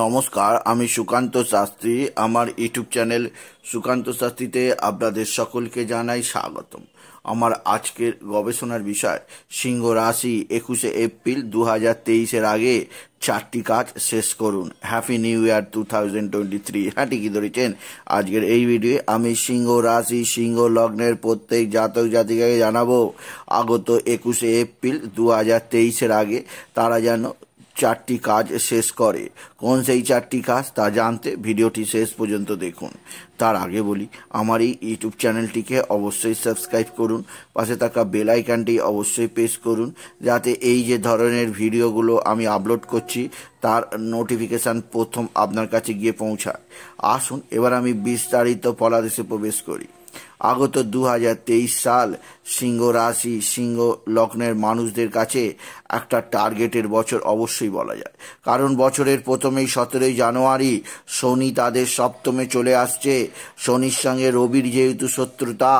নমস্কার আমি সুকান্ত শাস্ত্রী আমার ইউটিউব চ্যানেল সুকান্ত শাস্ত্রীতে আপনাদের সকলকে জানাই স্বাগতম আমার আজকের গবেষণার বিষয় সিংহ রাশি একুশে এপ্রিল দু হাজার তেইশের আগে চারটি কাজ শেষ করুন happy new year two thousand twenty three হ্যাঁ ঠিকই ধরেছেন আজকের এই ভিডিও আমি সিংহ রাশি সিংহ লগ্নের প্রত্যেক জাতক জাতিকাকে জানাবো আগত একুশে এপ্রিল দু হাজার তেইশের আগে তারা যেন চারটি কাজ শেষ করে কোন সেই চারটি কাজ তা জানতে ভিডিওটি শেষ পর্যন্ত দেখুন তার আগে বলি আমার এই ইউটিউব চ্যানেলটিকে অবশ্যই সাবস্ক্রাইব করুন পাশে থাকা বেল আইকনটি অবশ্যই প্রেস করুন যাতে এই যে ধরনের ভিডিওগুলো আমি আপলোড করছি তার নোটিফিকেশান প্রথম আপনার কাছে গিয়ে পৌঁছায় আসুন এবার আমি বিস্তারিত পলাদেশে প্রবেশ করি আগত দু সাল সিংহ রাশি সিংহ লগ্নের মানুষদের কাছে একটা টার্গেটের বছর অবশ্যই বলা যায় কারণ বছরের প্রথমেই সতেরোই জানুয়ারি শনি তাদের সপ্তমে চলে আসছে শনির সঙ্গে রবির যেহেতু শত্রুতা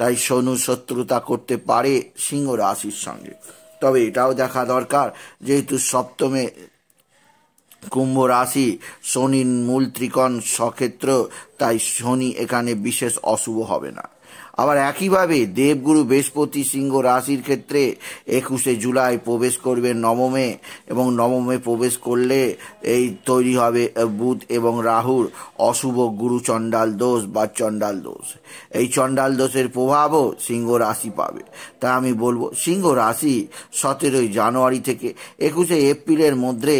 তাই শনু শত্রুতা করতে পারে সিংহ রাশির সঙ্গে তবে এটাও দেখা দরকার যেহেতু সপ্তমে কুম্ভ রাশি শনির মূল ত্রিকোণ সক্ষেত্র তাই শনি এখানে বিশেষ অশুভ হবে না আবার একইভাবে দেবগুরু বৃহস্পতি সিংহ রাশির ক্ষেত্রে একুশে জুলাই প্রবেশ করবে নবমে এবং নবমে প্রবেশ করলে এই তৈরি হবে বুধ এবং রাহুর অশুভ গুরু চণ্ডাল দোষ বা চণ্ডাল দোষ এই চণ্ডাল দোষের প্রভাবও সিংহ রাশি পাবে তাই আমি বলবো সিংহ রাশি সতেরোই জানুয়ারি থেকে একুশে এপ্রিলের মধ্যে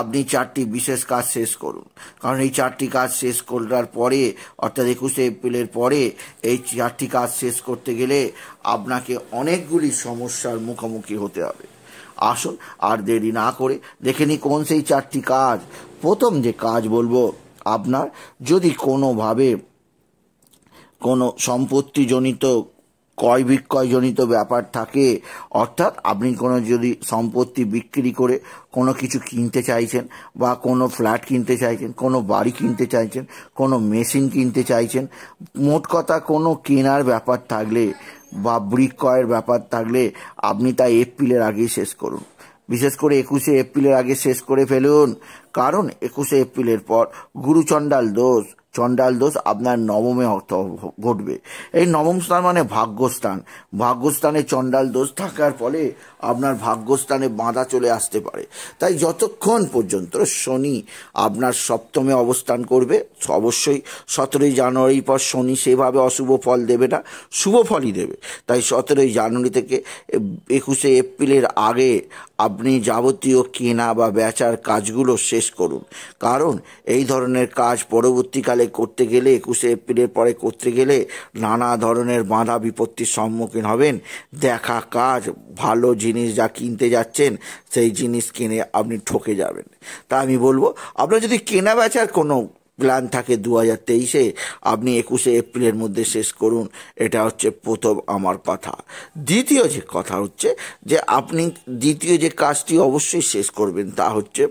আপনি চারটি বিশেষ কাজ শেষ করুন কারণ এই চারটি কাজ শেষ করার পরে অর্থাৎ একুশে এপ্রিলের পরে এই চারটি কাজ কাজ শেষ করতে গেলে আপনাকে অনেকগুলি সমস্যার মুখোমুখি হতে হবে আসুন আর দেরি না করে দেখে নি কোন সেই চারটি কাজ প্রথম যে কাজ বলবো আপনার যদি কোনোভাবে কোনো সম্পত্তিজনিত ক্রয় বিক্রয়জনিত ব্যাপার থাকে অর্থাৎ আপনি কোনো যদি সম্পত্তি বিক্রি করে কোনো কিছু কিনতে চাইছেন বা কোনো ফ্ল্যাট কিনতে চাইছেন কোনো বাড়ি কিনতে চাইছেন কোনো মেশিন কিনতে চাইছেন মোট কথা কোনো কেনার ব্যাপার থাকলে বা বিক্রয়ের ব্যাপার থাকলে আপনি তা এপ্রিলের আগেই শেষ করুন বিশেষ করে একুশে এপ্রিলের আগে শেষ করে ফেলুন কারণ একুশে এপ্রিলের পর গুরু দোষ চণ্ডাল দোষ আপনার নবমে ঘটবে এই নবম স্থান মানে ভাগ্যস্থান ভাগ্যস্থানে চণ্ডাল দোষ থাকার ফলে আপনার ভাগ্যস্থানে বাঁধা চলে আসতে পারে তাই যতক্ষণ পর্যন্ত শনি আপনার সপ্তমে অবস্থান করবে অবশ্যই সতেরোই জানুয়ারির পর শনি সেভাবে অশুভ ফল দেবে না শুভ ফলই দেবে তাই সতেরোই জানুয়ারি থেকে একুশে এপ্রিলের আগে আপনি যাবতীয় কেনা বা বেচার কাজগুলো শেষ শেষ করুন কারণ এই ধরনের কাজ পরবর্তীকালে করতে গেলে একুশে এপ্রিলের পরে করতে গেলে নানা ধরনের বাধা বিপত্তির সম্মুখীন হবেন দেখা কাজ ভালো জিনিস যা কিনতে যাচ্ছেন সেই জিনিস কিনে আপনি ঠকে যাবেন তা আমি বলবো আপনার যদি কেনা বেচার কোনো প্ল্যান থাকে দু হাজার তেইশে আপনি একুশে এপ্রিলের মধ্যে শেষ করুন এটা হচ্ছে প্রথম আমার কথা দ্বিতীয় যে কথা হচ্ছে যে আপনি দ্বিতীয় যে কাজটি অবশ্যই শেষ করবেন তা হচ্ছে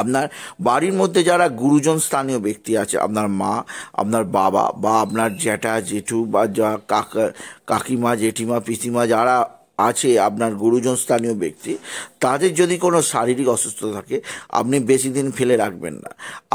আপনার বাড়ির মধ্যে যারা গুরুজন স্থানীয় ব্যক্তি আছে আপনার মা আপনার বাবা বা আপনার জ্যাঠা জেঠু বা যা কাকা কাকিমা জেঠিমা পিসিমা যারা আছে আপনার গুরুজন স্থানীয় ব্যক্তি তাদের যদি কোনো শারীরিক অসুস্থতা থাকে আপনি বেশি দিন ফেলে রাখবেন না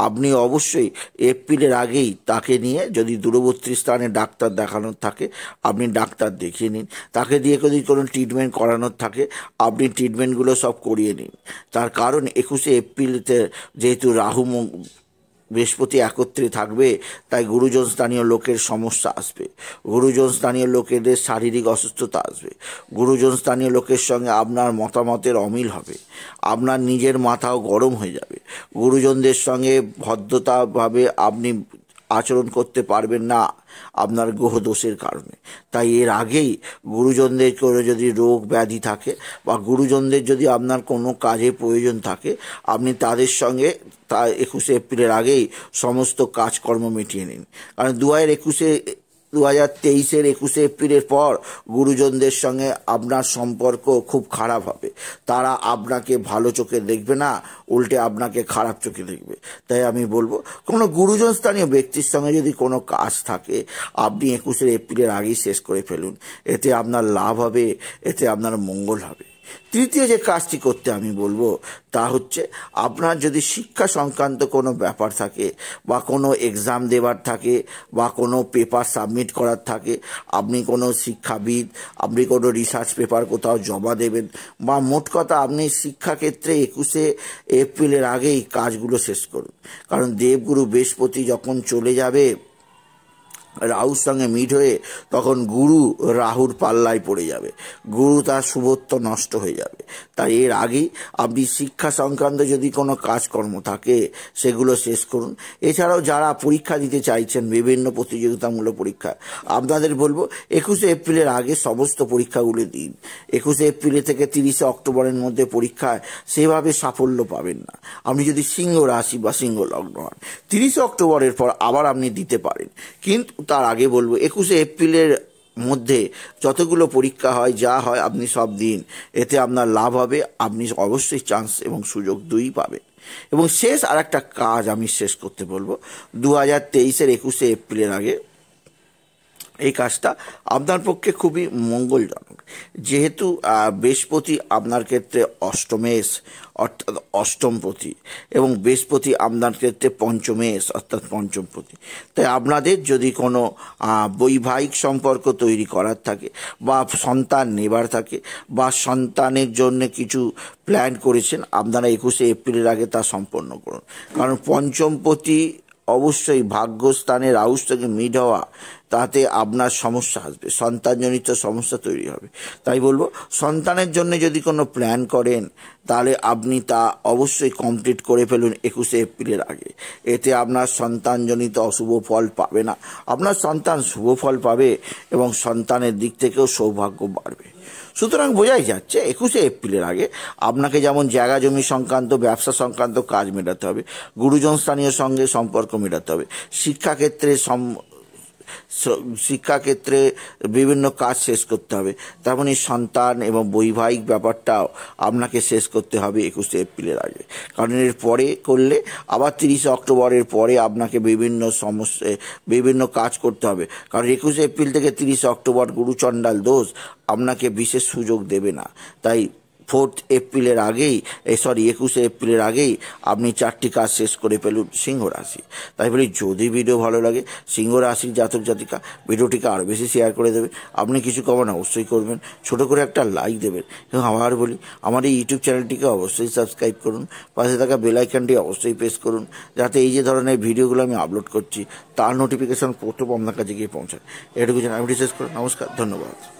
আপনি অবশ্যই এপ্রিলের আগেই তাকে নিয়ে যদি দূরবর্তী স্থানে ডাক্তার দেখানোর থাকে আপনি ডাক্তার দেখিয়ে নিন তাকে দিয়ে যদি কোনো ট্রিটমেন্ট করানোর থাকে আপনি ট্রিটমেন্টগুলো সব করিয়ে নিন তার কারণ একুশে এপ্রিলতে যেহেতু রাহু বৃহস্পতি একত্রে থাকবে তাই গুরুজন স্থানীয় লোকের সমস্যা আসবে গুরুজন স্থানীয় লোকেদের শারীরিক অসুস্থতা আসবে গুরুজন স্থানীয় লোকের সঙ্গে আপনার মতামতের অমিল হবে আপনার নিজের মাথাও গরম হয়ে যাবে গুরুজনদের সঙ্গে ভদ্রতাভাবে আপনি আচরণ করতে পারবেন না আপনার গ্রহদোষের কারণে তাই এর আগেই গুরুজনদের করে যদি রোগ ব্যাধি থাকে বা গুরুজনদের যদি আপনার কোনো কাজে প্রয়োজন থাকে আপনি তাদের সঙ্গে তা একুশে এপ্রিলের আগেই সমস্ত কাজকর্ম মিটিয়ে নিন কারণ দু হাজার একুশে দু হাজার তেইশের একুশে এপ্রিলের পর গুরুজনদের সঙ্গে আপনার সম্পর্ক খুব খারাপ হবে তারা আপনাকে ভালো চোখে দেখবে না উল্টে আপনাকে খারাপ চোখে দেখবে তাই আমি বলবো কোনো গুরুজন স্থানীয় ব্যক্তির সঙ্গে যদি কোনো কাজ থাকে আপনি একুশের এপ্রিলের আগেই শেষ করে ফেলুন এতে আপনার লাভ হবে এতে আপনার মঙ্গল হবে তৃতীয় যে কাজটি করতে আমি বলবো তা হচ্ছে আপনার যদি শিক্ষা সংক্রান্ত কোনো ব্যাপার থাকে বা কোনো এক্সাম দেবার থাকে বা কোনো পেপার সাবমিট করার থাকে আপনি কোনো শিক্ষাবিদ আপনি কোনো রিসার্চ পেপার কোথাও জমা দেবেন বা মোট কথা আপনি শিক্ষাক্ষেত্রে একুশে এপ্রিলের আগেই কাজগুলো শেষ করুন কারণ দেবগুরু বৃহস্পতি যখন চলে যাবে রাহুর সঙ্গে মিট হয়ে তখন গুরু রাহুর পাল্লায় পড়ে যাবে গুরু তার শুভত্ব নষ্ট হয়ে যাবে তাই এর আগেই আপনি শিক্ষা সংক্রান্ত যদি কোনো কাজকর্ম থাকে সেগুলো শেষ করুন এছাড়াও যারা পরীক্ষা দিতে চাইছেন বিভিন্ন প্রতিযোগিতামূলক পরীক্ষা আপনাদের বলবো একুশে এপ্রিলের আগে সমস্ত পরীক্ষাগুলি দিন একুশে এপ্রিলে থেকে তিরিশে অক্টোবরের মধ্যে পরীক্ষায় সেভাবে সাফল্য পাবেন না আপনি যদি সিংহ রাশি বা সিংহ লগ্ন হন তিরিশে অক্টোবরের পর আবার আপনি দিতে পারেন কিন্তু তার আগে বলবো একুশে এপ্রিলের মধ্যে যতগুলো পরীক্ষা হয় যা হয় আপনি সব দিন এতে আপনার লাভ হবে আপনি অবশ্যই চান্স এবং সুযোগ দুই পাবেন এবং শেষ আর একটা কাজ আমি শেষ করতে বলবো দু হাজার তেইশের একুশে এপ্রিলের আগে এই কাজটা আপনার পক্ষে খুবই মঙ্গলজনক যেহেতু বৃহস্পতি আপনার ক্ষেত্রে অষ্টমেশ অর্থাৎ অষ্টমপতি এবং বৃহস্পতি আপনার ক্ষেত্রে পঞ্চমেশ অর্থাৎ পঞ্চমপতি তাই আপনাদের যদি কোনো বৈবাহিক সম্পর্ক তৈরি করার থাকে বা সন্তান নেবার থাকে বা সন্তানের জন্য কিছু প্ল্যান করেছেন আপনারা একুশে এপ্রিলের আগে তা সম্পন্ন করুন কারণ পঞ্চমপতি অবশ্যই ভাগ্যস্থানের আউশ থেকে মিড হওয়া তাতে আপনার সমস্যা আসবে সন্তানজনিত সমস্যা তৈরি হবে তাই বলবো সন্তানের জন্য যদি কোনো প্ল্যান করেন তাহলে আপনি তা অবশ্যই কমপ্লিট করে ফেলুন একুশে এপ্রিলের আগে এতে আপনার সন্তানজনিত অশুভ ফল পাবে না আপনার সন্তান শুভ ফল পাবে এবং সন্তানের দিক থেকেও সৌভাগ্য বাড়বে সুতরাং বোঝাই যাচ্ছে একুশে এপ্রিলের আগে আপনাকে যেমন জায়গা জমি সংক্রান্ত ব্যবসা সংক্রান্ত কাজ মেটাতে হবে গুরুজন স্থানীয় সঙ্গে সম্পর্ক মেটাতে হবে শিক্ষাক্ষেত্রে শিক্ষাক্ষেত্রে বিভিন্ন কাজ শেষ করতে হবে তেমনি মানে সন্তান এবং বৈবাহিক ব্যাপারটাও আপনাকে শেষ করতে হবে একুশে এপ্রিলের আগে কারণ এর পরে করলে আবার তিরিশে অক্টোবরের পরে আপনাকে বিভিন্ন সমস্যা বিভিন্ন কাজ করতে হবে কারণ একুশে এপ্রিল থেকে তিরিশে অক্টোবর গুরুচণ্ডাল দোষ আপনাকে বিশেষ সুযোগ দেবে না তাই ফোর্থ এপ্রিলের আগেই সরি একুশে এপ্রিলের আগেই আপনি চারটি কাজ শেষ করে ফেলুন সিংহ রাশি তাই বলি যদি ভিডিও ভালো লাগে সিংহ রাশির জাতক জাতিকা ভিডিওটিকে আরও বেশি শেয়ার করে দেবেন আপনি কিছু কমান অবশ্যই করবেন ছোট করে একটা লাইক দেবেন এবং আবার বলি আমার এই ইউটিউব চ্যানেলটিকে অবশ্যই সাবস্ক্রাইব করুন পাশে থাকা বেলাইকানটি অবশ্যই প্রেস করুন যাতে এই যে ধরনের ভিডিওগুলো আমি আপলোড করছি তার নোটিফিকেশান প্রথম আপনার কাছে গিয়ে পৌঁছায় এটুকু জানাই আমি শেষ করুন নমস্কার ধন্যবাদ